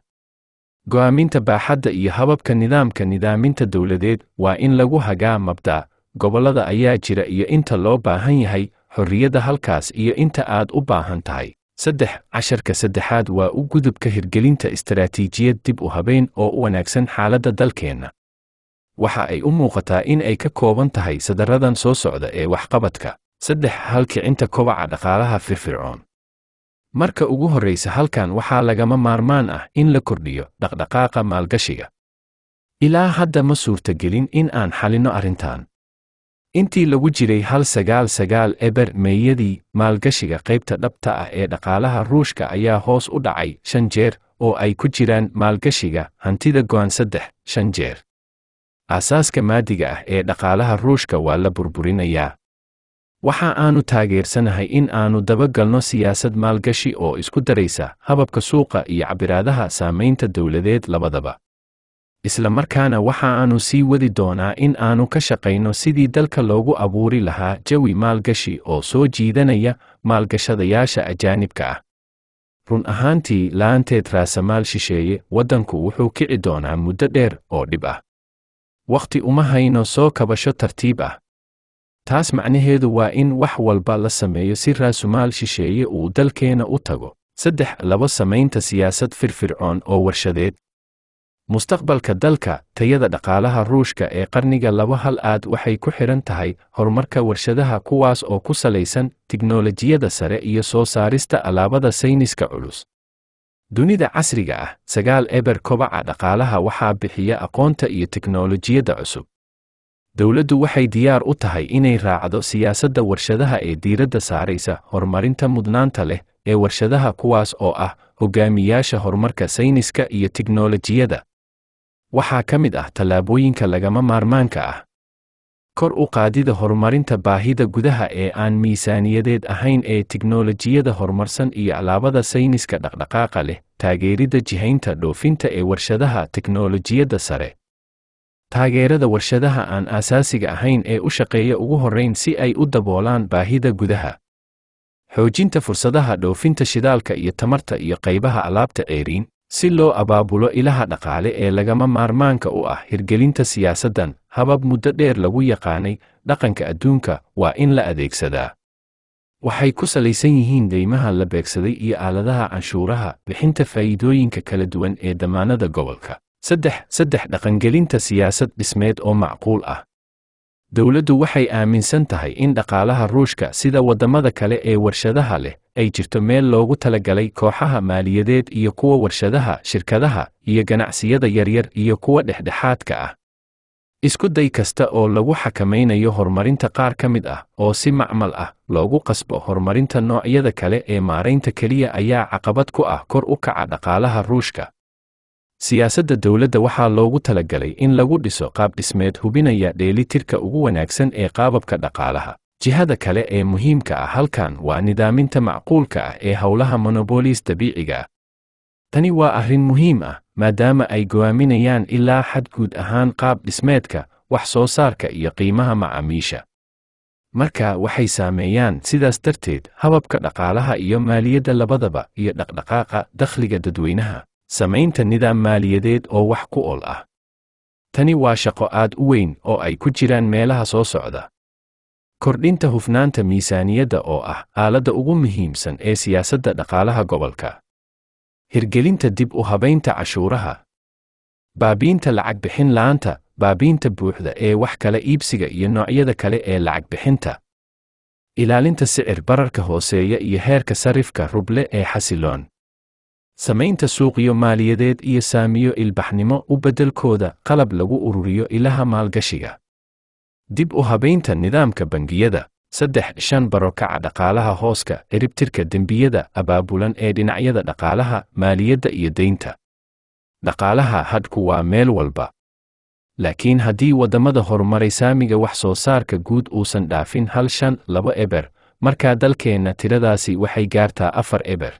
go'aaminta baaxadda iyo hababka nidaamka nidaaminta dowladeed waa in lagu hagaa mabdaa gobollada ayaa jira iyo inta loo baahan yahay xorriyadda halkaas iyo inta aad u baahan tahay saddex casharka saddexaad waa u gudubka hirgelinta istaraatiijiyad dib u habeen oo u wanaagsan xaaladda dalkeenna waxa ay u muuqataa in ay ka kooban tahay sadaradan soo socda ee waxqabadka saddex halkicinta kobaca dhaqaalaha firfircoon marka ugu horraysa halkan waxaa lagama maarmaan ah in la kordhiyo dhaqdhaqaaqa maalgashiga ilaa hadda ma suurtagelin in aan xalinno arrintan intii lagu jiray hal sagaal sagaal eber meeyadii maalgashiga qaybta dhabta ah ee dhaqaalaha ruushka ayaa hoos u dhacay shan jeer oo ay ku jiraan maalgashiga hantida go'an saddex shan jeer aasaaska maadiga ah ee dhaqaalaha ruushka waa la burburinayaa waxa aannu taageersanahay in aannu dabagalno siyaasad maalgashi oo isku daraysa hababka suuqa iyo cabiraadaha saamaynta dowladeed labadaba isla markaana waxa aanu sii wadi doonaa in aannu ka shaqayno sidii dalka loogu abuuri lahaa jawi maalgashi oo soo jiidanaya maalgashadayaasha ajaanibka ah run ahaantii la'aanteed raasamaal shisheeye waddanku wuxuu kici doonaa muddo dheer oo dhib ah wakhti uma hayno soo kabasho tartiib ah taas macnaheedu waa in wax walba la sameeyo si raasumaal shisheeye uu dalkeenna u tago saddex labo samaynta siyaasad firfircoon oo warshadeed mustaqbalka dalka tayada dhaqaalaha ruushka ee qarniga laba hal aad waxay ku xidhan tahay horumarka warshadaha kuwaas oo ku salaysan tiknolojiyada sare iyo soo saarista alaabada sayniska culus dunida casriga ah sagaal eber kobaca dhaqaalaha waxaa bixiya aqoonta iyo tiknolojiyadda cusub dowladdu waxay diyaar u tahay inay raacdo siyaasadda warshadaha ee diiradda saaraysa horumarinta mudnaanta leh ee warshadaha kuwaas oo ah hogaamiyaasha horumarka sayniska iyo tiknolojiyadda waxaa ka mid ah tallaabooyinka lagama maarmaanka ah kor u qaadida horumarinta baahida gudaha ee aan miisaaniyadeed ahayn ee tiknolojiyada horumarsan iyo alaabada sayniska dhaqdhaqaaqa leh taageeridda jihaynta dhoofinta ee warshadaha tiknolojiyadda sare taageerada warshadaha aan aasaasiga ahayn ee u shaqeeya ugu horrayn si ay u daboolaan baahida gudaha xoojinta fursadaha dhoofinta shidaalka iyo tamarta iyo qaybaha alaabta ceeriin si loo abaabulo ilaha dhaqaale ee lagama maarmaanka u ah hirgelinta siyaasaddan habab muddo dheer lagu yaqaanay dhaqanka adduunka waa in la adeegsadaa waxay ku salaysan yihiin deymaha la beegsaday iyo aaladaha canshuuraha bixinta faa'iidooyinka kala duwan ee damaanada gobolka saddex saddex dhaqangelinta siyaasad dhismeed oo macquul ah dowladdu waxay aaminsan tahay in dhaqaalaha ruushka sida waddammada kale ee warshadaha leh ay jirto meel loogu talagalay kooxaha maaliyadeed iyo kuwa warshadaha shirkadaha iyo ganacsiyada yaryar iyo kuwa dhexdhexaadka ah isku day kasta oo lagu xakamaynayo horumarinta qaar ka mid ah oo si macmal ah loogu qasbo horumarinta noocyada kale ee maaraynta keliya ayaa caqabad ku ah kor u kaca dhaqaalaha ruushka siyaasadda dowladda waxaa loogu talagalay in lagu dhiso qaab dhismeed hubinaya dheelitirka ugu wanaagsan ee qaababka dhaqaalaha jihada kale ee muhiimka ah halkan waa nidaaminta macquulka ah ee howlaha monoboliis dabiiciga ah tani waa arrin muhiim ah maadaama ay go'aaminayaan ilaa xad guud ahaan qaab dhismeedka wax soo saarka iyo qiimaha macaamiisha marka waxay saameeyaan sidaas darteed hababka dhaqaalaha iyo maaliyadda labadaba iyo dhaqdhaqaaqa dakhliga dadweynaha samaynta nidaam maaliyadeed oo wax ku ool ah tani waa shaqo aad u weyn oo ay ku jiraan meelaha soo socda kordhinta hufnaanta miisaaniyadda oo ah aaladda ugu muhiimsan ee siyaasadda dhaqaalaha gobolka hirgelinta dib u habaynta cashuuraha baabiinta lacag bixin la'aanta baabiinta buuxda ee wax kale iibsiga iyo noocyada kale ee lacag bixinta ilaalinta sicir bararka hooseeya iyo heerka sarifka ruble ee xasiloon samaynta suuqiyo maaliyadeed iyo saamiyo ilbaxnimo u beddelkooda qalab lagu ururiyo ilaha maalgashiga dib u habaynta nidaamka bangiyada saddex shan barokaca dhaqaalaha hooska ciribtirka dembiyada abaabulan ee dhinacyada dhaqaalaha maaliyadda iyo deynta dhaqaalaha hadhku waa meel walba laakiin haddii waddamada horumaray saamiga wax soo saarka guud uusan dhaafin hal shan laba eber markaa dalkeenna tiradaasi waxay gaartaa afar eber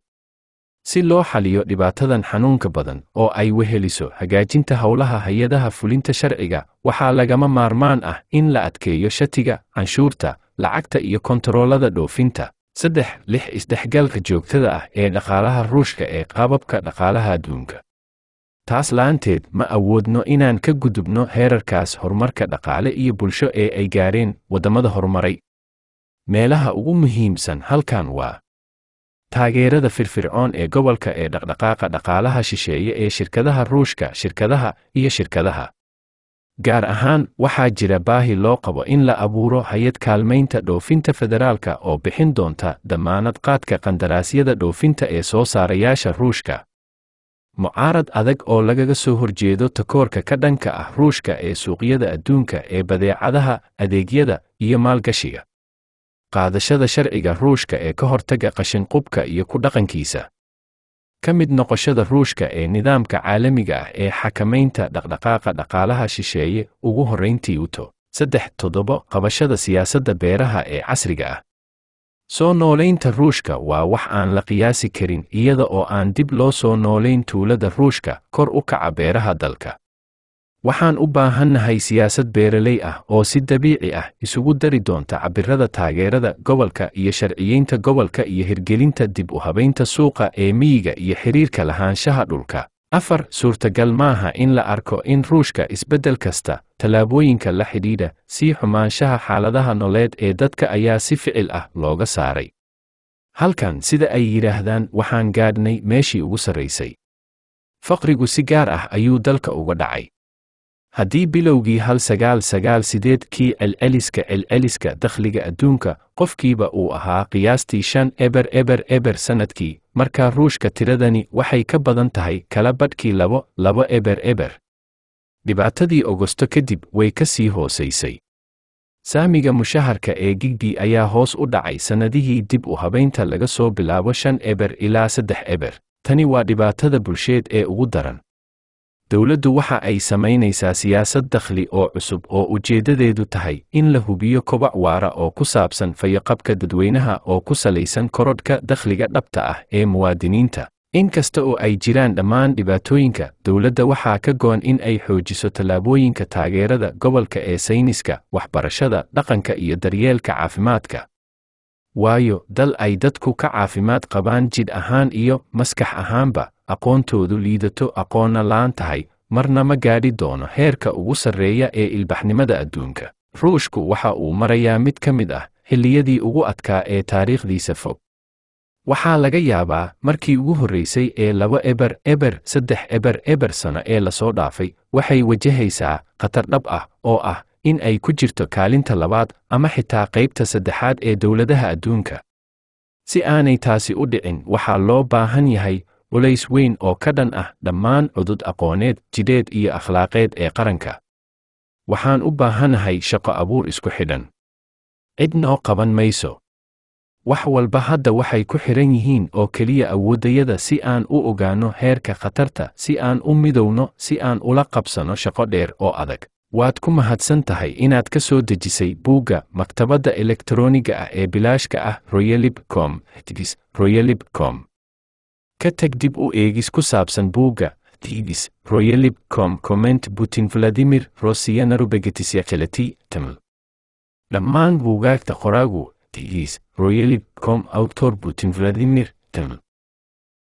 si loo xaliyo dhibaatadan xanuunka badan oo ay weheliso hagaajinta howlaha hay-adaha fulinta sharciga waxaa lagama maarmaan ah in la adkeeyo shatiga canshuurta lacagta iyo kontaroolada dhoofinta saddex lix isdhexgalka joogtada ah ee dhaqaalaha ruushka ee qaababka dhaqaalaha adduunka taas la'aanteed ma awoodno inaan ka gudubno heerarkaas horumarka dhaqaale iyo bulsho ee ay gaareen waddammada horumaray meelaha ugu muhiimsan halkan waa taageerada firfircoon ee gobolka ee dhaqdhaqaaqa dhaqaalaha shisheeye ee shirkadaha ruushka shirkadaha iyo shirkadaha gaar ahaan waxaa jira baahi loo qabo in la abuuro hay-ad kaalmaynta dhoofinta federaalka oo bixin doonta dammaanad qaadka qandaraasyada dhoofinta ee soo saarayaasha ruushka mucaarad adag oo lagaga soo horjeedo takoorka ka dhanka ah ruushka ee suuqyada adduunka ee badeecadaha adeegyada iyo maalgashiga qaadashada sharciga ruushka ee ka hortaga qashinqubka iyo ku dhaqankiisa ka mid noqoshada ruushka ee nidaamka caalamiga ah ee xakamaynta dhaqdhaqaaqa dhaqaalaha shisheeye ugu horrayntii uto saddex toddobo qabashada siyaasadda beeraha ee casriga ah soo noolaynta ruushka waa wax aan la qiyaasi karin iyada oo aan dib loo soo noolayn tuulada ruushka kor u kaca beeraha dalka waxaan u baahannahay siyaasad beeraley ah oo si dabiici ah isugu dari doonta cabbirada taageerada gobolka iyo sharciyeynta gobolka iyo hirgelinta dib u habaynta suuqa ee miyiga iyo xidhiirka lahaanshaha dhulka afar suurtagal maaha in la arko in ruushka isbeddel kasta tallaabooyinka la xidhiidha sii xumaanshaha xaaladaha noleed ee dadka ayaa si ficil ah looga saaray halkan sida ay yidhaahdaan waxaan gaadhnay meeshii ugu sarraysay faqrigu si gaar ah ayuu dalka uga dhacay haddii bilowgii hal sagaal sagaal sideedkii celceliska celceliska dakhliga adduunka qofkiiba uu ahaa qiyaastii shan eber eber eber sannadkii markaa ruushka tiradani waxay ka badan tahay kala badhkii labo labo eber eber dhibaatadii ogosto kadib way ka sii hoosaysay saamiga mushaharka ee gigdi ayaa hoos u dhacay sannadihii dib u habaynta laga soo bilaabo shan eber ilaa saddex eber tani waa dhibaatada bulsheed ee ugu daran dowladdu waxa ay samaynaysaa siyaasad dakhli oo cusub oo ujeeddadeedu tahay in la hubiyo kobac waara oo ku saabsan fayoqabka dadweynaha oo ku salaysan korodhka dakhliga dhabta ah ee muwaadiniinta in kasta oo ay jiraan dhammaan dhibaatooyinka dowladda waxaa ka go'on in ay xoojiso tallaabooyinka taageerada gobolka ee sayniska waxbarashada dhaqanka iyo daryeelka caafimaadka waayo dal ay dadku ka caafimaad qabaan jidh ahaan iyo maskax ahaanba aqoontoodu liidato aqoonna la'aan tahay marna ma gaadhi doono heerka ugu sarreeya ee ilbaxnimada adduunka ruushku waxa uu marayaa mid ka mid ah xilliyadii ugu adkaa ee taariikhdiisa fog waxaa laga yaabaa markii ugu horraysay ee laba eber eber saddex eber eber sano ee lasoo dhaafay waxay wajahaysaa khatar dhab ah oo ah in ay ku jirto kaalinta labaad ama xitaa qaybta saddexaad ee dowladaha adduunka si aanay taasi u dhicin waxaa loo baahan yahay culays weyn oo ka dhan ah dhammaan cudud aqooneed jidheed iyo akhlaaqeed ee qaranka waxaan u baahanahay shaqo abuur isku xidhan noo qaban mayso wax walba hadda waxay ku xidhan yihiin oo keliya awooddayada si aan u ogaanno heerka khatarta si aan u midowno si aan ula qabsanno shaqo dheer oo adag waad ku mahadsan tahay inaad ka soo dejisay buugga maktabadda elektroniga ah ee bilaashka ah royalib royalibcom royalib com ka tag dib u eegis ku saabsan buugga royalib com comment butin valadimir rosiyanarubegetisyachelati taml dhammaan buugaagta qoraagu tigis royalibcom autor putin valadimir taml